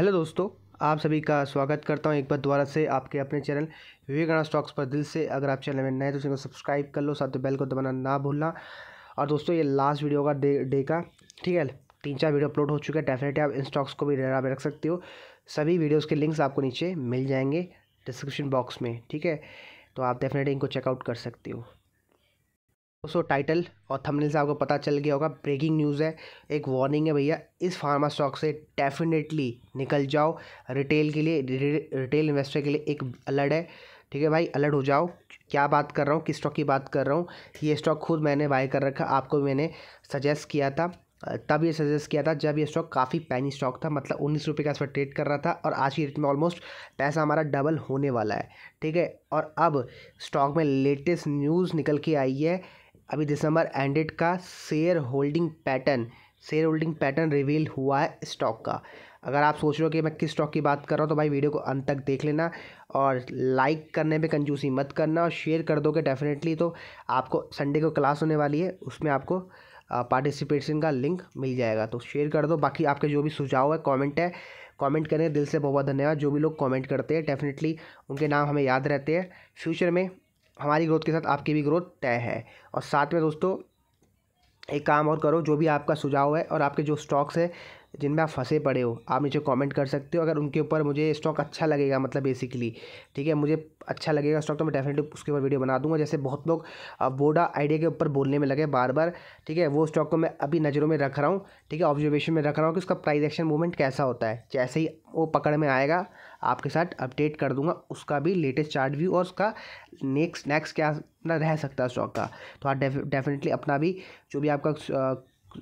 hello दोस्तों आप सभी का स्वागत करता हूं एक बार दोबारा से आपके अपने चैनल विवेकानंद स्टॉक्स पर दिल से अगर आप चैनल में नए तो चैनल को सब्सक्राइब कर लो साथ में बेल को दबाना ना भूलना और दोस्तों ये लास्ट वीडियो का डे डे का ठीक है तीन चार वीडियो अपलोड हो चुके हैं डेफिनेटली आप इन स्टॉक्स को भी रेरा रख सकते हो सभी वीडियोज़ के लिंक्स आपको नीचे मिल जाएंगे डिस्क्रिप्शन बॉक्स में ठीक है तो आप डेफिनेटली इनको चेकआउट कर सकते हो दोस्तों टाइटल और थंबनेल से आपको पता चल गया होगा ब्रेकिंग न्यूज़ है एक वार्निंग है भैया इस फार्मा स्टॉक से डेफिनेटली निकल जाओ रिटेल के लिए रिटेल इन्वेस्टर के लिए एक अलर्ट है ठीक है भाई अलर्ट हो जाओ क्या बात कर रहा हूँ किस स्टॉक की बात कर रहा हूँ ये स्टॉक खुद मैंने बाय कर रखा आपको मैंने सजेस्ट किया था तब ये सजेस्ट किया था जब ये स्टॉक काफ़ी पैनी स्टॉक था मतलब उन्नीस रुपये का इस पर ट्रेड कर रहा था और आज की रेट में ऑलमोस्ट पैसा हमारा डबल होने वाला है ठीक है और अब स्टॉक में लेटेस्ट न्यूज़ निकल के आई है अभी दिसंबर एंडेड का share holding pattern share holding pattern reveal हुआ है स्टॉक का अगर आप सोच रहे हो कि मैं किस स्टॉक की बात कर रहा हूँ तो भाई वीडियो को अंत तक देख लेना और लाइक करने पे कंजूसी मत करना और शेयर कर दोगे डेफिनेटली तो आपको संडे को क्लास होने वाली है उसमें आपको पार्टिसिपेशन का लिंक मिल जाएगा तो शेयर कर दो बाकी आपके जो भी सुझाव है कॉमेंट है कॉमेंट करें दिल से बहुत बहुत धन्यवाद जो भी लोग कॉमेंट करते हैं डेफिनेटली उनके नाम हमें याद रहते हैं फ्यूचर में हमारी ग्रोथ के साथ आपकी भी ग्रोथ तय है और साथ में दोस्तों एक काम और करो जो भी आपका सुझाव है और आपके जो स्टॉक्स है जिनमें आप फंसे पड़े हो आप नीचे कमेंट कर सकते हो अगर उनके ऊपर मुझे स्टॉक अच्छा लगेगा मतलब बेसिकली ठीक है मुझे अच्छा लगेगा स्टॉक तो मैं डेफिनेटली उसके ऊपर वीडियो बना दूंगा जैसे बहुत लोग वोडा आइडिया के ऊपर बोलने में लगे बार बार ठीक है वो स्टॉक को मैं अभी नज़रों में रख रहा हूँ ठीक है ऑब्जर्वेशन में रख रहा हूँ कि उसका प्राइज एक्शन मूवमेंट कैसा होता है जैसे ही वो पकड़ में आएगा आपके साथ अपडेट कर दूंगा उसका भी लेटेस्ट चार्ट व्यू और उसका नेक्स्ट नेक्स्ट क्या रह सकता है स्टॉक का तो आप डेफिनेटली अपना भी जो भी आपका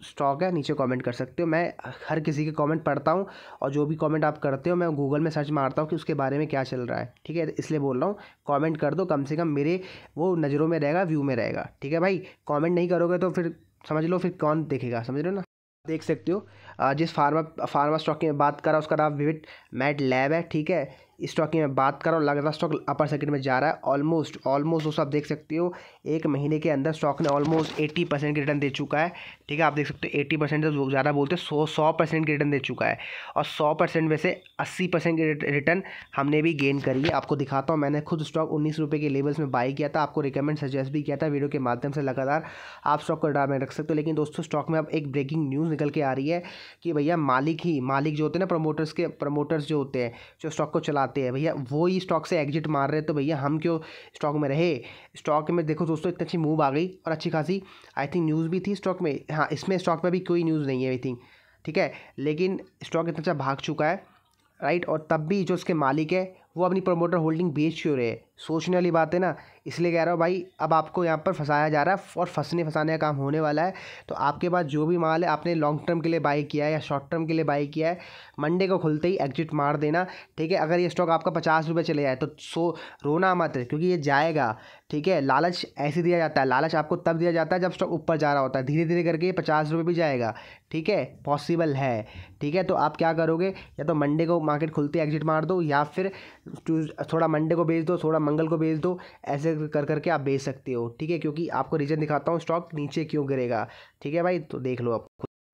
स्टॉक है नीचे कमेंट कर सकते हो मैं हर किसी के कमेंट पढ़ता हूँ और जो भी कमेंट आप करते हो मैं गूगल में सर्च मारता हूँ कि उसके बारे में क्या चल रहा है ठीक है इसलिए बोल रहा हूँ कमेंट कर दो कम से कम मेरे वो नज़रों में रहेगा व्यू में रहेगा ठीक है भाई कमेंट नहीं करोगे तो फिर समझ लो फिर कौन देखेगा समझ रहे हो ना देख सकते हो जिस फार्मा फार्मा स्टॉक की मैं बात कर रहा हूँ उसका नाम विविट मैट लैब है ठीक है इस स्टॉक की मैं बात कर रहा हूँ लगातार स्टॉक अपर सर्किट में जा रहा है ऑलमोस्ट ऑलमोस्ट दोस्तों आप देख सकते हो एक महीने के अंदर स्टॉक ने ऑलमोस्ट एट्टी परसेंट की रिटर्न दे चुका है ठीक है आप देख सकते हो एट्टी परसेंट जब ज़्यादा बोलते हैं सौ सौ परसेंट की रिटर्न दे चुका है और सौ परसेंट में से अस्सी परसेंट की रिटर्न हमने भी गेन करी है आपको दिखाता हूँ मैंने खुद स्टॉक उन्नीस रुपये के लेवल्स में बाई किया था आपको रिकमेंड सजेस्ट भी किया था वीडियो के माध्यम से लगातार आप स्टॉक को डरा में रख सकते हो लेकिन दोस्तों स्टॉक में अब एक ब्रेकिंग न्यूज़ निकल के आ रही है कि भैया मालिक ही मालिक जो होते हैं ना प्रमोटर्स के प्रमोटर्स जो होते हैं जो स्टॉक को चलाते हैं भैया वो ही स्टॉक से एग्जिट मार रहे हैं तो भैया हम क्यों स्टॉक में रहे स्टॉक में देखो दोस्तों इतनी अच्छी मूव आ गई और अच्छी खासी आई थिंक न्यूज़ भी थी स्टॉक में हाँ इसमें स्टॉक में भी कोई न्यूज़ नहीं है आई थिंक ठीक है लेकिन स्टॉक इतना अच्छा भाग चुका है राइट और तब भी जो उसके मालिक है वो अपनी प्रमोटर होल्डिंग बेच क्यों रहे हैं सोचने वाली बात है ना इसलिए कह रहा हूँ भाई अब आपको यहाँ पर फंसाया जा रहा है और फंसने फंसाने का काम होने वाला है तो आपके पास जो भी माल है आपने लॉन्ग टर्म के लिए बाई किया है या शॉर्ट टर्म के लिए बाई किया है मंडे को खुलते ही एग्जिट मार देना ठीक है अगर ये स्टॉक आपका पचास रुपये चले जाए तो सो रोना मत क्योंकि ये जाएगा ठीक है लालच ऐसे दिया जाता है लालच आपको तब दिया जाता है जब स्टॉक ऊपर जा रहा होता है धीरे धीरे करके ये पचास रुपये भी जाएगा ठीक है पॉसिबल है ठीक है तो आप क्या करोगे या तो मंडे को मार्केट खुलते एग्जिट मार दो या फिर थोड़ा मंडे को बेच दो थोड़ा मंगल को बेच दो ऐसे कर करके आप बेच सकते हो ठीक है क्योंकि आपको रीजन दिखाता हूँ स्टॉक नीचे क्यों गिरेगा ठीक है भाई तो देख लो आप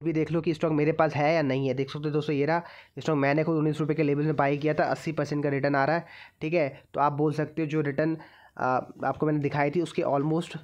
भी देख लो कि स्टॉक मेरे पास है या नहीं है देख सकते हो दोस्तों ये रहा स्टॉक मैंने खुद उन्नीस रुपये के लेवल में बाई किया था अस्सी परसेंट का रिटर्न आ रहा है ठीक है तो आप बोल सकते हो जो रिटर्न आपको मैंने दिखाई थी उसके ऑलमोस्ट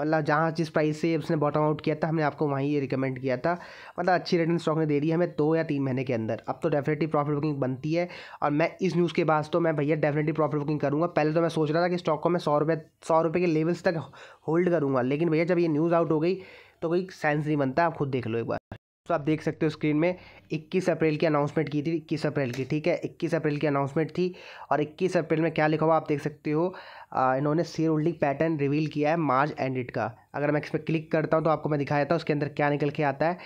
मतलब जहाँ जिस प्राइस से उसने बॉटम आउट किया था हमने आपको वहीं ये रिकमेंड किया था मतलब अच्छी रिटर्न स्टॉक ने दे दी हमें दो या तीन महीने के अंदर अब तो डेफिनेटली प्रॉफिट बुकिंग बनती है और मैं इस न्यूज़ के बाद तो मैं भैया डेफिनेटली प्रॉफिट बुकिंग करूँगा पहले तो मैं सोच रहा था कि स्टॉक को मैं सौ रुपये सौ रुपये के लेवल्स तक होल्ड करूँगा लेकिन भैया जब ये न्यूज़ आउट हो गई तो कोई साइंस नहीं बनता आप खुद देख लो एक बार तो आप देख सकते हो स्क्रीन में 21 अप्रैल की अनाउंसमेंट की थी 21 अप्रैल की ठीक है 21 अप्रैल की अनाउंसमेंट थी और 21 अप्रैल में क्या लिखा हुआ आप देख सकते हो आ, इन्होंने सीर होल्डिंग पैटर्न रिवील किया है मार्च एंड का अगर मैं इस पर क्लिक करता हूँ तो आपको मैं दिखाया था उसके अंदर क्या निकल के आता है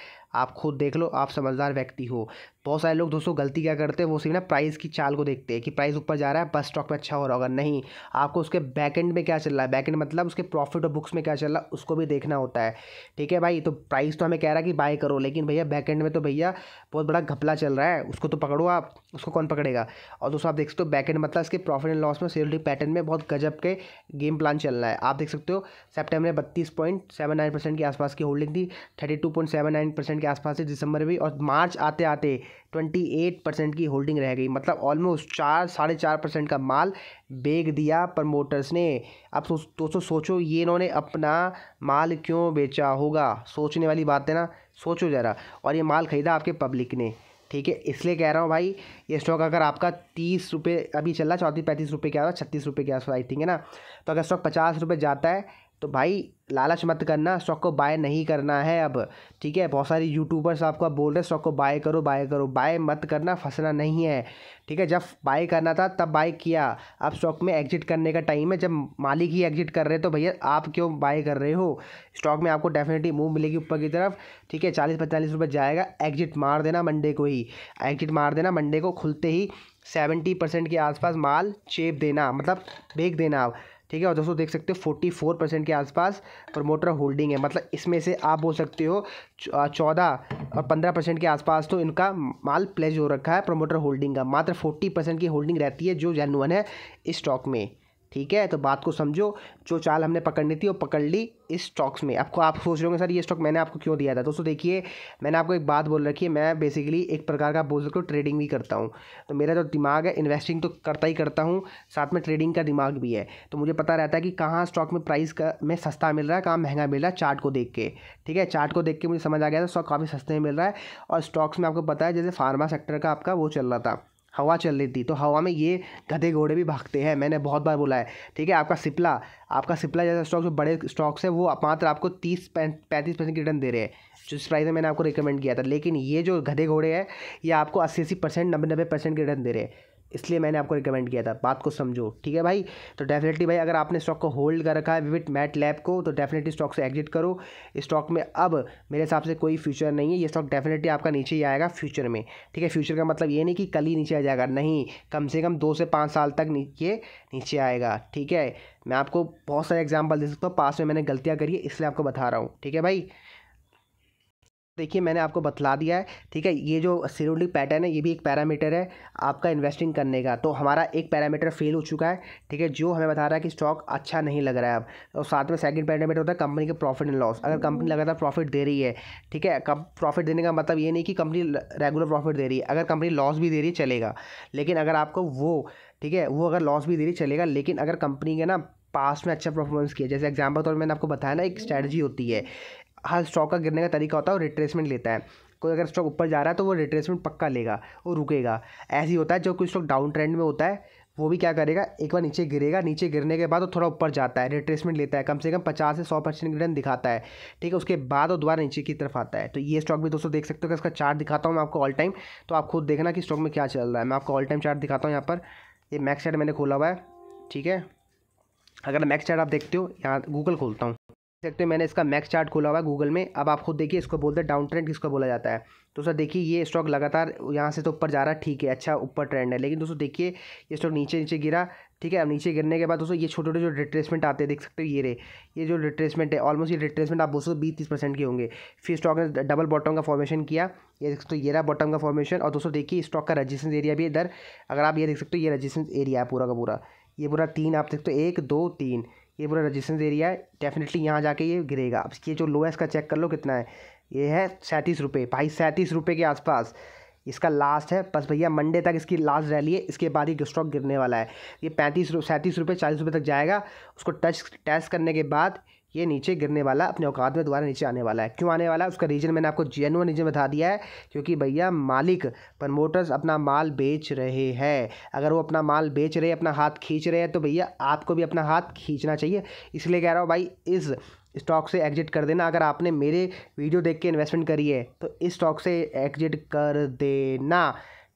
आप खुद देख लो आप समझदार व्यक्ति हो बहुत सारे लोग दोस्तों गलती क्या करते हैं वो सिर्फ ना प्राइस की चाल को देखते हैं कि प्राइस ऊपर जा रहा है बस स्टॉक पे अच्छा हो रहा होगा नहीं आपको उसके बैक एंड में क्या चल रहा है बैक एंड मतलब उसके प्रॉफिट और बुक्स में क्या चल रहा है उसको भी देखना होता है ठीक है भाई तो प्राइस तो हमें कह रहा है कि बाय करो लेकिन भैया बैक एंड में तो भैया बहुत बड़ा घपला चल रहा है उसको तो पकड़ो आप उसको कौन पकड़ेगा और दोस्तों आप देख सकते हो बैक एंड मतलब इसके प्रॉफिट एंड लॉस में सेलरी पैटर्न में बहुत गजब के गेम प्लान चल रहा है आप देख सकते हो सेप्टेम्बर में बत्तीस पॉइंट सेवन नाइन परसेंट के आसपास की होल्डिंग थी thirty two point seven nine percent के आसपास थी दिसंबर भी और मार्च आते आते ट्वेंटी एट परसेंट की होल्डिंग रह गई मतलब ऑलमोस्ट चार साढ़े चार परसेंट का माल बेच दिया प्रमोटर्स ने अब सो, दोस्तों सोचो ये इन्होंने अपना माल क्यों बेचा होगा सोचने वाली बात है ना सोचो ज़रा और ये माल ख़रीदा आपके पब्लिक ने ठीक है इसलिए कह रहा हूँ भाई ये स्टॉक अगर आपका तीस रुपये अभी चल रहा है चौंतीस पैंतीस रुपये के पास छत्तीस रुपये के आसपास आई थिंक है ना तो अगर स्टॉक पचास रुपये जाता है तो भाई लालच मत करना स्टॉक को बाय नहीं करना है अब ठीक है बहुत सारी यूट्यूबर्स आपको आप बोल रहे हैं स्टॉक को बाय करो बाय करो बाय मत करना फंसना नहीं है ठीक है जब बाय करना था तब बाय किया अब स्टॉक में एग्जिट करने का टाइम है जब मालिक ही एग्जिट कर रहे हैं तो भैया आप क्यों बाय कर रहे हो स्टॉक में आपको डेफिनेटली मूव मिलेगी ऊपर की तरफ ठीक है चालीस पैंतालीस रुपये जाएगा एग्जिट मार देना मंडे को ही एग्जिट मार देना मंडे को खुलते ही सेवेंटी परसेंट के आसपास माल चेप देना मतलब बेच देना अब ठीक है और दोस्तों देख सकते हो फोर्टी फोर परसेंट के आसपास प्रमोटर होल्डिंग है मतलब इसमें से आप बोल सकते हो चौदह और पंद्रह परसेंट के आसपास तो इनका माल प्लेज हो रखा है प्रमोटर होल्डिंग का मात्र फोर्टी परसेंट की होल्डिंग रहती है जो जेनुअन है इस स्टॉक में ठीक है तो बात को समझो जो चाल हमने पकड़नी थी वो पकड़ ली इस स्टॉक्स में आपको आप सोच रहे होंगे सर ये स्टॉक मैंने आपको क्यों दिया था दोस्तों देखिए मैंने आपको एक बात बोल रखी है मैं बेसिकली एक प्रकार का बोल सकते ट्रेडिंग भी करता हूँ तो मेरा जो दिमाग है इन्वेस्टिंग तो करता ही करता हूँ साथ में ट्रेडिंग का दिमाग भी है तो मुझे पता रहता है कि कहाँ स्टॉक में प्राइस का में सस्ता मिल रहा है कहाँ महंगा मिल रहा है चार्ट को देख के ठीक है चार्ट को देख के मुझे समझ आ गया था स्टॉक काफ़ी सस्ते में मिल रहा है और स्टॉक्स में आपको पता है जैसे फार्मा सेक्टर का आपका वो चल रहा था हवा चल रही थी तो हवा में ये गधे घोड़े भी भागते हैं मैंने बहुत बार बोला है ठीक है आपका सिप्ला आपका सिप्ला जैसा स्टॉक जो बड़े स्टॉक्स है वो मात्र आपको तीस पैंतीस परसेंट की रिटर्न दे रहे हैं जिस प्राइस में मैंने आपको रिकमेंड किया था लेकिन ये जो गधे घोड़े हैं ये आपको अस्सी अस्सी परसेंट नब्बे नब्बे परसेंट के रिटर्न दे रहे हैं इसलिए मैंने आपको रिकमेंड किया था बात को समझो ठीक है भाई तो डेफिनेटली भाई अगर आपने स्टॉक को होल्ड कर रखा है विविट मैट लैब को तो डेफिनेटली स्टॉक से एग्जिट करो स्टॉक में अब मेरे हिसाब से कोई फ्यूचर नहीं है ये स्टॉक डेफिनेटली आपका नीचे ही आएगा फ्यूचर में ठीक है फ्यूचर का मतलब ये नहीं कि कल ही नीचे आ जाएगा नहीं कम से कम दो से पाँच साल तक ये नीचे आएगा ठीक है मैं आपको बहुत सारे एग्जाम्पल दे सकता हूँ पास में मैंने गलतियाँ करी है इसलिए आपको बता रहा हूँ ठीक है भाई देखिए मैंने आपको बतला दिया है ठीक है ये जो सिरोलिक पैटर्न है ये भी एक पैरामीटर है आपका इन्वेस्टिंग करने का तो हमारा एक पैरामीटर फेल हो चुका है ठीक है जो हमें बता रहा है कि स्टॉक अच्छा नहीं लग रहा है अब और साथ में सेकंड पैरामीटर होता है कंपनी के प्रॉफिट एंड लॉस अगर कंपनी लगातार प्रॉफिट दे रही है ठीक है प्रॉफिट देने का मतलब ये नहीं कि कंपनी रेगुलर प्रॉफिट दे रही है अगर कंपनी लॉस भी दे रही है चलेगा लेकिन अगर आपको वो ठीक है वो अगर लॉस भी दे रही चलेगा लेकिन अगर कंपनी के ना पास्ट में अच्छा परफॉर्मेंस किया जैसे एग्जाम्पल तौर मैंने आपको बताया ना एक स्ट्रेटजी होती है हर हाँ, स्टॉक का गिरने का तरीका होता है और रिट्रेसमेंट लेता है कोई अगर स्टॉक ऊपर जा रहा है तो वो रिट्रेसमेंट पक्का लेगा और रुकेगा ऐसे ही होता है जो कोई स्टॉक डाउन ट्रेंड में होता है वो भी क्या करेगा एक बार नीचे गिरेगा नीचे गिरने के बाद वो थोड़ा ऊपर जाता है रिट्रेसमेंट लेता है कम से कम पचास से सौ परसेंट रिटर्न दिखाता है ठीक है उसके बाद वो दोबारा नीचे की तरफ आता है तो ये स्टॉक भी दोस्तों देख सकते हो कि इसका चार्ट दिखाता हूँ मैं आपको ऑल टाइम तो आप खुद देखना कि स्टॉक में क्या चल रहा है मैं आपको ऑल टाइम चार्ट दिखाता हूँ यहाँ पर ये मैक्स चार्ट मैंने खोला हुआ है ठीक है अगर मैक्स चार्ट आप देखते हो यहाँ गूगल खोलता हूँ सकते हो मैंने इसका मैक्स चार्ट खोला हुआ है गूगल में अब आप खुद देखिए इसको बोलते हैं डाउन ट्रेंड किसको बोला जाता है तो सर देखिए ये स्टॉक लगातार यहाँ से तो ऊपर जा रहा है ठीक है अच्छा ऊपर ट्रेंड है लेकिन दोस्तों देखिए ये स्टॉक नीचे नीचे गिरा ठीक है अब नीचे गिरने के बाद दोस्तों ये छोटे छोटे जो रिट्रेसमेंट आते हैं देख सकते हो ये रे ये जो रिट्रेसमेंट है ऑलमोस्ट ये रिट्रेसमेंट आप दोस्तों बीस तीस परसेंट के होंगे फिर स्टॉक ने डबल बॉटम का फॉर्मेशन किया ये देख सकते हो ये रहा बॉटम का फॉर्मेशन और दोस्तों देखिए स्टॉक का रजिस्टेंस एरिया भी इधर अगर आप ये देख सकते हो ये रजिस्टेंस एरिया है पूरा का पूरा ये पूरा तीन आप देख सकते हो एक दो तीन ये पूरा रजिस्टेंस एरिया है डेफिनेटली यहाँ जाके ये गिरेगा अब ये जो लो है इसका चेक कर लो कितना है ये है सैंतीस रुपये भाई सैंतीस रुपये के आसपास इसका लास्ट है बस भैया मंडे तक इसकी लास्ट रैली है इसके बाद ही स्टॉक गिरने वाला है ये पैंतीस सैंतीस रुपये चालीस रुपये तक जाएगा उसको टच टेस्ट करने के बाद ये नीचे गिरने वाला अपने औकात में दोबारा नीचे आने वाला है क्यों आने वाला है उसका रीज़न मैंने आपको जेनुअन रीज़न बता दिया है क्योंकि भैया मालिक प्रमोटर्स अपना माल बेच रहे हैं अगर वो अपना माल बेच रहे अपना हाथ खींच रहे हैं तो भैया आपको भी अपना हाथ खींचना चाहिए इसलिए कह रहा हूँ भाई इस स्टॉक से एग्जिट कर देना अगर आपने मेरे वीडियो देख के इन्वेस्टमेंट करी है तो इस स्टॉक से एग्जिट कर देना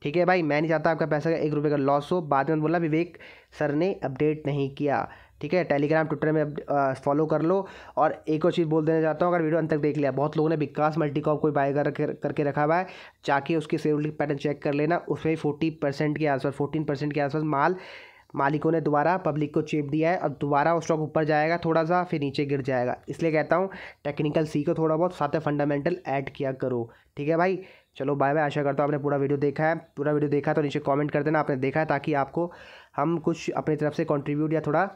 ठीक है भाई मैं नहीं चाहता आपका पैसा एक रुपये का लॉस हो बाद में बोला विवेक सर ने अपडेट नहीं किया ठीक है टेलीग्राम ट्विटर में फॉलो कर लो और एक और चीज़ बोल देना चाहता हूँ अगर वीडियो अंत तक देख लिया बहुत लोगों ने विकास मल्टीकॉप कोई बाय कर, कर, करके रखा हुआ है जाके उसकी सेल पैटर्न चेक कर लेना उसमें फोर्टी परसेंट के आसपास फोर्टीन परसेंट के आसपास माल मालिकों ने दोबारा पब्लिक को चेप दिया है और दोबारा वो स्टॉक ऊपर जाएगा थोड़ा सा फिर नीचे गिर जाएगा इसलिए कहता हूँ टेक्निकल सीखो थोड़ा बहुत साथ फंडामेंटल ऐड किया करो ठीक है भाई चलो बाय बाय आशा करता हूँ आपने पूरा वीडियो देखा है पूरा वीडियो देखा तो नीचे कॉमेंट कर देना आपने देखा है ताकि आपको हम कुछ अपनी तरफ से कॉन्ट्रीब्यूट या थोड़ा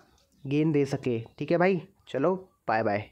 गेंद दे सके ठीक है भाई चलो बाय बाय